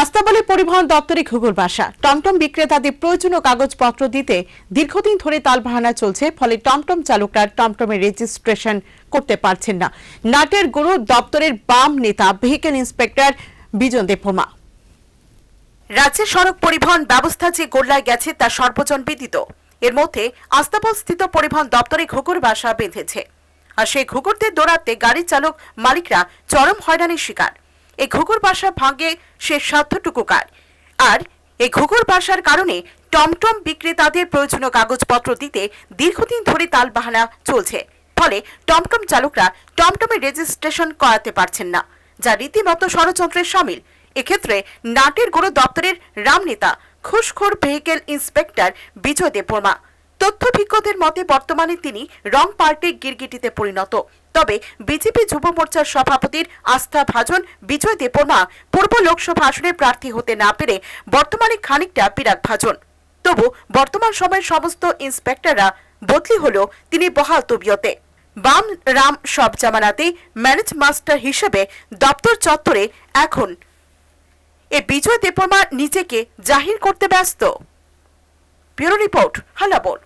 আস্তাবলে পরিবহন দপ্তরে ঘুঘুর বাসা টমটম বিক্রেতাদের প্রয়োজনীয় কাগজপত্র দিতে দীর্ঘদিন ধরে তালবাহানা চলছে ফলে টমটম চালকরা টমটমের রেজিস্ট্রেশন করতে পারছেন না নাটের গুরু দপ্তরের বাম নেতা ভেহিকেল ইন্সপেক্টর বিজন দেবর্মা রাজ্যের সড়ক পরিবহন ব্যবস্থা যে গোল্লায় গেছে তা সর্বজন বিদিত এর মধ্যে আস্তাবল স্থিত পরিবহন দপ্তরে ঘুঘুর বাসা বেঁধেছে আর সেই ঘুঘুরদের দৌড়াতে গাড়ি চালক মালিকরা চরম হয়রানির শিকার এই ঘুঘুর বাসা ভাঙে সে সাধ্যটুকু কার আর এই ঘুঘুর বাসার কারণে টমটম বিক্রেতাদের প্রয়োজনীয় কাগজপত্র দিতে দীর্ঘদিন ধরে তাল বাহানা চলছে ফলে টমটম চালকরা টমটমের রেজিস্ট্রেশন করাতে পারছেন না যা রীতিমতো ষড়যন্ত্রের সামিল এক্ষেত্রে নাটের গোড়ো দপ্তরের রামনেতা খুশখোর ভেহিকেল ইন্সপেক্টর বিজয় দেববর্মা তথ্যভিজ্ঞদের মতে বর্তমানে তিনি রং পার্টি গিরগিটিতে পরিণত তবে বিজেপি যুব মোর্চার সভাপতির আস্থা ভাজন বিজয় দেবর্মা পূর্ব লোকসভা আসনে প্রার্থী হতে না পেরে বর্তমানে খানিকটা বিরাট ভাজন তবু বর্তমান সময়ের সমস্ত ইন্সপেক্টররা বদলি হলেও তিনি বহাল তবিয়তে বাম রাম সব জামানাতে ম্যানেজ মাস্টার হিসেবে দপ্তর চত্বরে এখন এ বিজয় দেবর্মা নিজেকে জাহির করতে ব্যস্ত ব্যুরো রিপোর্ট হালাবোর